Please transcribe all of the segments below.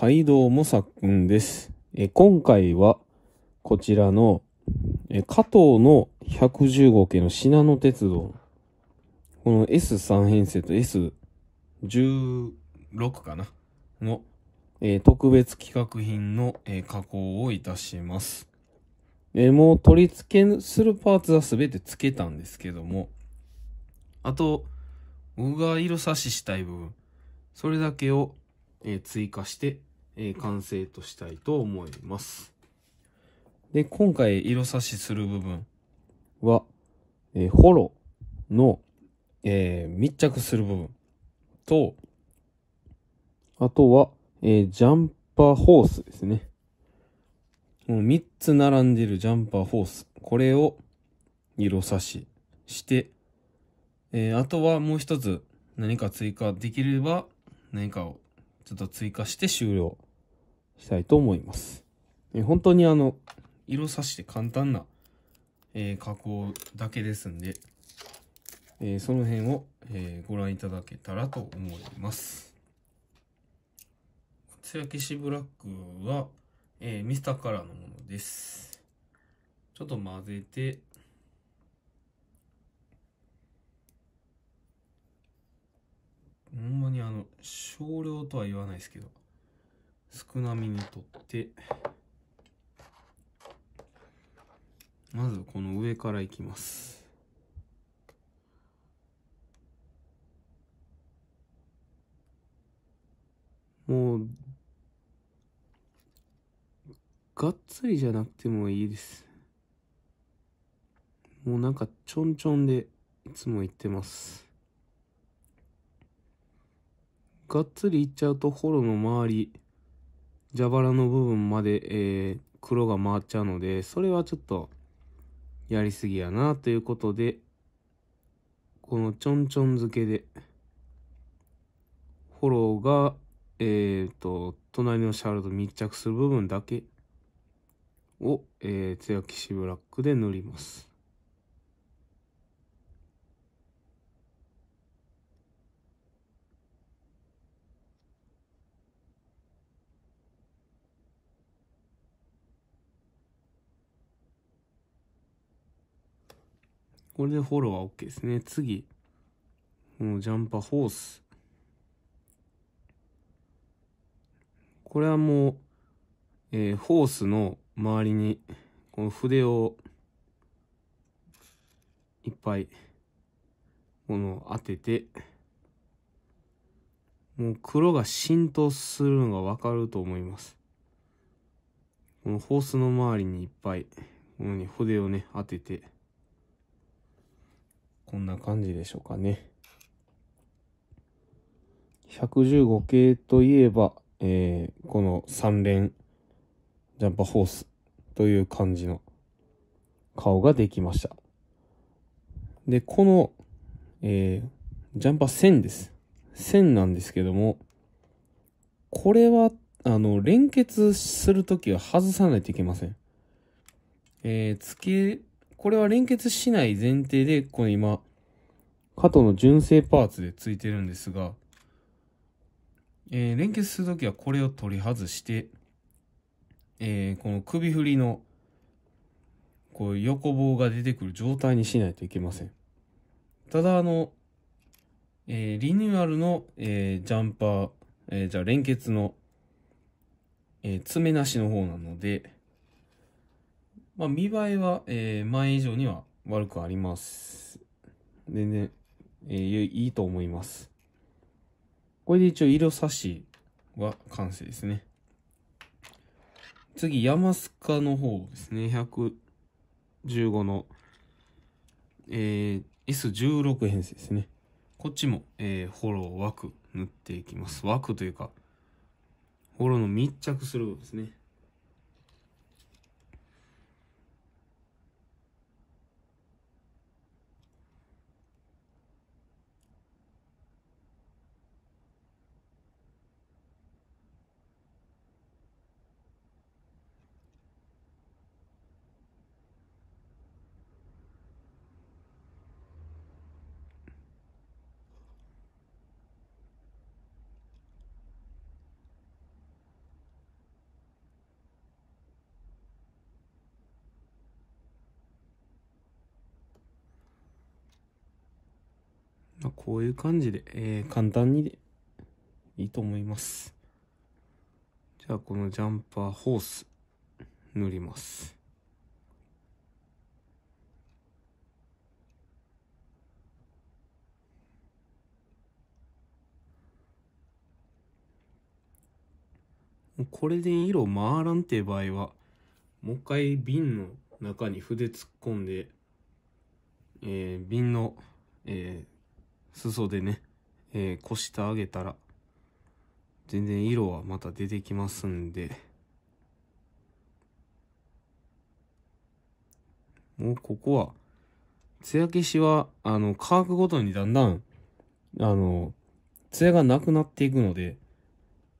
はい、どうも、さっくんです。え今回は、こちらの、え加藤の1 1 5系の信濃鉄道。この S3 編成と S16 かなの、え特別企画品の、え加工をいたします。えもう取り付けするパーツは全て付けたんですけども、あと、僕が色差ししたい部分、それだけをえ追加して、え完成としたいと思います。で、今回色差しする部分は、えホロの、えー、密着する部分と、あとは、えー、ジャンパーホースですね。この3つ並んでるジャンパーホース。これを色差しして、えー、あとはもう一つ何か追加できれば何かをちょっと追加して終了したいと思います。え本当にあの、色差して簡単な、えー、加工だけですんで、えー、その辺を、えー、ご覧いただけたらと思います。ちら消しブラックは、えミスターカラーのものです。ちょっと混ぜて、ほんまにあの、少量とは言わないですけど、少なめにとって、まずこの上からいきます。もう、がっつりじゃなくてもいいです。もうなんかちょんちょんでいつも言ってます。がっつりいっちゃうとホロの周り、蛇腹の部分まで、えー、黒が回っちゃうので、それはちょっとやりすぎやなということで、このちょんちょん漬けで、ホロが、えっ、ー、と、隣のシャールと密着する部分だけを、えー、強きしブラックで塗ります。これでフォローは OK ですね。次。このジャンパーホース。これはもう、えー、ホースの周りに、この筆を、いっぱい、この当てて、もう黒が浸透するのがわかると思います。このホースの周りにいっぱい、このように筆をね、当てて、こんな感じでしょうかね。115系といえば、えー、この3連ジャンパーホースという感じの顔ができました。で、この、えー、ジャンパー1000です。1000なんですけども、これは、あの、連結するときは外さないといけません。えー、付けこれは連結しない前提で、この今、肩の純正パーツでついてるんですが、えー、連結するときはこれを取り外して、えー、この首振りの、こう横棒が出てくる状態にしないといけません。ただ、あの、えー、リニューアルの、えー、ジャンパー、えー、じゃあ連結の、え爪なしの方なので、まあ、見栄えは、えー、前以上には悪くあります。全然、ね、えー、いいと思います。これで一応色差しは完成ですね。次、ヤマスカの方ですね。115の、えー、S16 編成ですね。こっちも、えー、ホロー枠塗っていきます。枠というか、ホローの密着する部分ですね。まあ、こういう感じで、えー、簡単にでいいと思います。じゃあこのジャンパーホース塗ります。これで色回らんっていう場合は、もう一回瓶の中に筆突っ込んで、えー、瓶の、えー、裾でね、えー、こしてあげたら、全然色はまた出てきますんで、もうここは、艶消しは、あの、乾くごとにだんだん、あの、艶がなくなっていくので、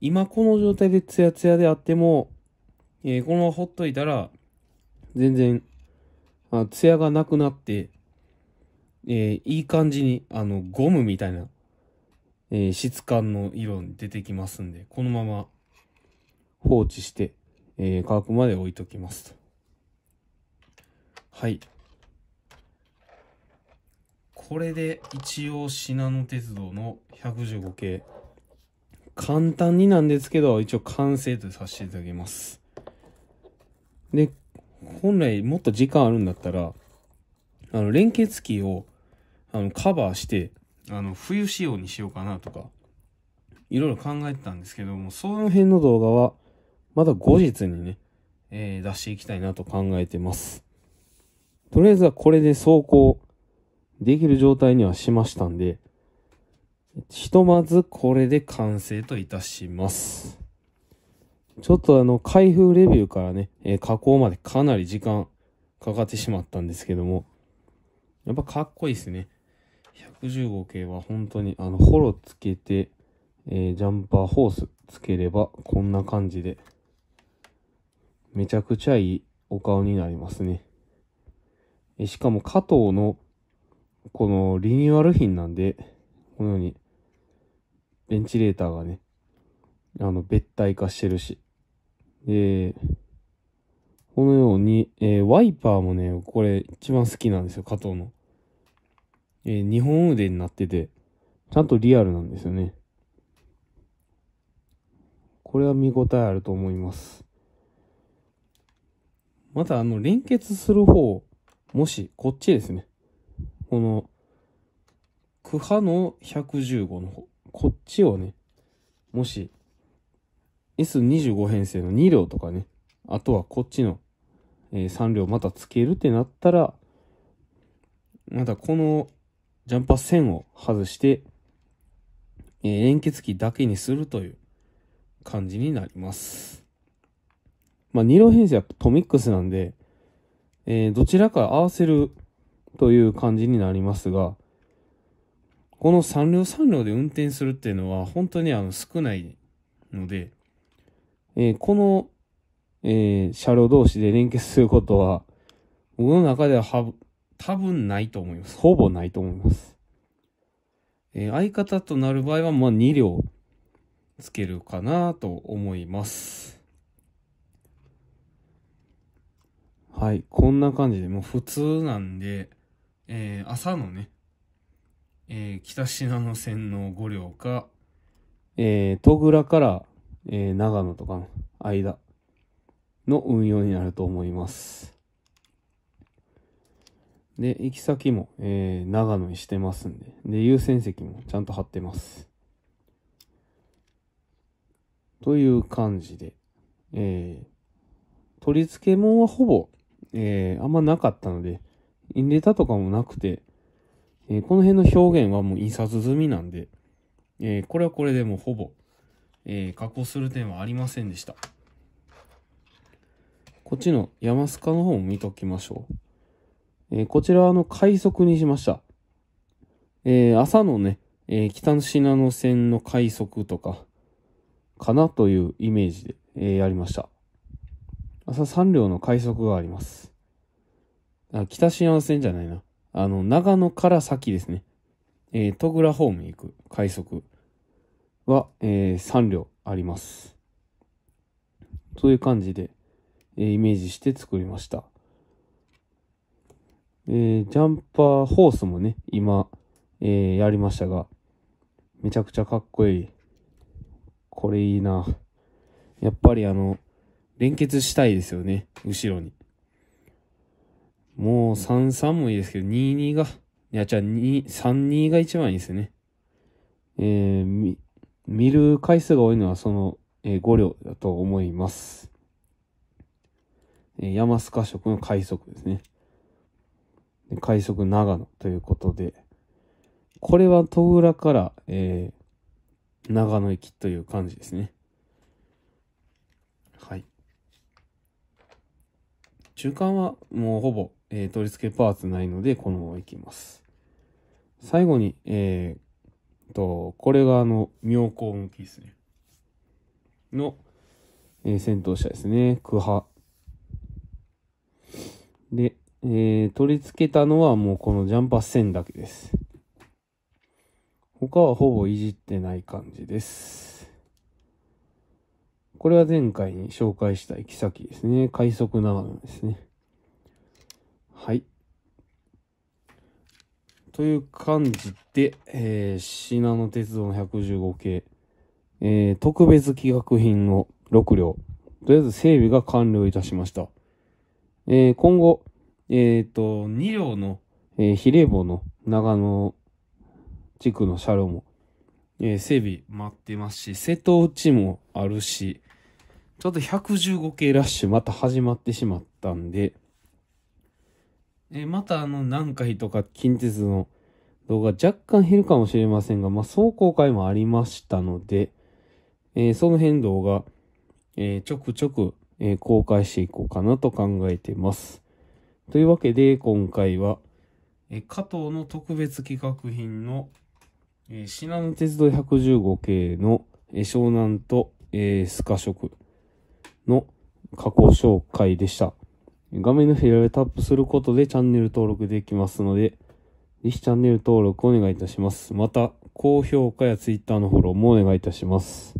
今この状態でツヤツヤであっても、えー、このままほっといたら、全然、あ艶がなくなって、えー、いい感じに、あの、ゴムみたいな、えー、質感の色に出てきますんで、このまま放置して、えー、乾くまで置いときますと。はい。これで一応品濃鉄道の115系、簡単になんですけど、一応完成とさせていただきます。で、本来もっと時間あるんだったら、あの、連結器をあの、カバーして、あの、冬仕様にしようかなとか、いろいろ考えてたんですけども、その辺の動画は、まだ後日にね、えー、出していきたいなと考えてます。とりあえずはこれで走行できる状態にはしましたんで、ひとまずこれで完成といたします。ちょっとあの、開封レビューからね、えー、加工までかなり時間かかってしまったんですけども、やっぱかっこいいですね。115系は本当にあの、ホロつけて、えー、ジャンパーホースつければこんな感じで、めちゃくちゃいいお顔になりますね。えしかも加藤のこのリニューアル品なんで、このようにベンチレーターがね、あの、別体化してるし。で、このように、えー、ワイパーもね、これ一番好きなんですよ、加藤の。えー、日本腕になってて、ちゃんとリアルなんですよね。これは見応えあると思います。また、あの、連結する方、もし、こっちですね。この、クハの115の方、こっちをね、もし、S25 編成の2両とかね、あとはこっちの、え3両またつけるってなったら、またこのジャンパー線を外して、えー、連結器だけにするという感じになります。まあ、2両編成はトミックスなんで、えー、どちらか合わせるという感じになりますが、この3両3両で運転するっていうのは本当にあの少ないので、えー、この、えー、車両同士で連結することは、僕の中では多分ないと思います。ほぼないと思います。えー、相方となる場合は、まあ、2両つけるかなと思います。はい、こんな感じで、もう普通なんで、えー、朝のね、えー、北信濃線の5両か、えー、戸倉から、えー、長野とかの間の運用になると思います。で、行き先も、えー、長野にしてますんで、で、優先席もちゃんと貼ってます。という感じで、えー、取り付けもんはほぼ、えー、あんまなかったので、インレタとかもなくて、えー、この辺の表現はもう印刷済みなんで、えー、これはこれでもほぼ、えー、加工する点はありませんでした。こっちの山須賀の方も見ときましょう。えー、こちらはあの快速にしました。えー、朝のね、えー、北信濃線の快速とか、かなというイメージで、えー、やりました。朝3両の快速があります。あ、北信濃線じゃないな。あの、長野から先ですね。えー、戸倉方面行く快速は、えー、3両あります。という感じで、えー、イメージして作りました。えー、ジャンパーホースもね、今、えー、やりましたが、めちゃくちゃかっこいい。これいいな。やっぱりあの、連結したいですよね、後ろに。もう33もいいですけど、22が、いや、じゃあ2、32が一番いいですね。えー、み、見る回数が多いのはその、えー、5両だと思います。えー、山須加色の快速ですね。快速長野ということで、これは戸浦から、えー、長野行きという感じですね。はい。中間はもうほぼ、えー、取り付けパーツないので、このまま行きます。最後に、えー、と、これがあの、妙高向きですね。の、えー、先頭車ですね。クハ。で、えー、取り付けたのはもうこのジャンパー線だけです。他はほぼいじってない感じです。これは前回に紹介した行き先ですね。快速長野ですね。はい。という感じで、えー、信濃鉄道の115系、えー、特別企画品の6両、とりあえず整備が完了いたしました。えー、今後、えっ、ー、と、二両の、えー、比例棒の長野地区の車両も、えー、整備待ってますし、瀬戸内もあるし、ちょっと115系ラッシュまた始まってしまったんで、えー、またあの南海とか近鉄の動画若干減るかもしれませんが、まあ、総公開もありましたので、えー、その辺動画、えー、ちょくちょく、え公開していこうかなと考えてます。というわけで、今回は、え加藤の特別企画品の、え信濃鉄道115系の、え湘南と、えー、スカ食の加工紹介でした。画面の左上タップすることでチャンネル登録できますので、ぜひチャンネル登録お願いいたします。また、高評価や Twitter のフォローもお願いいたします。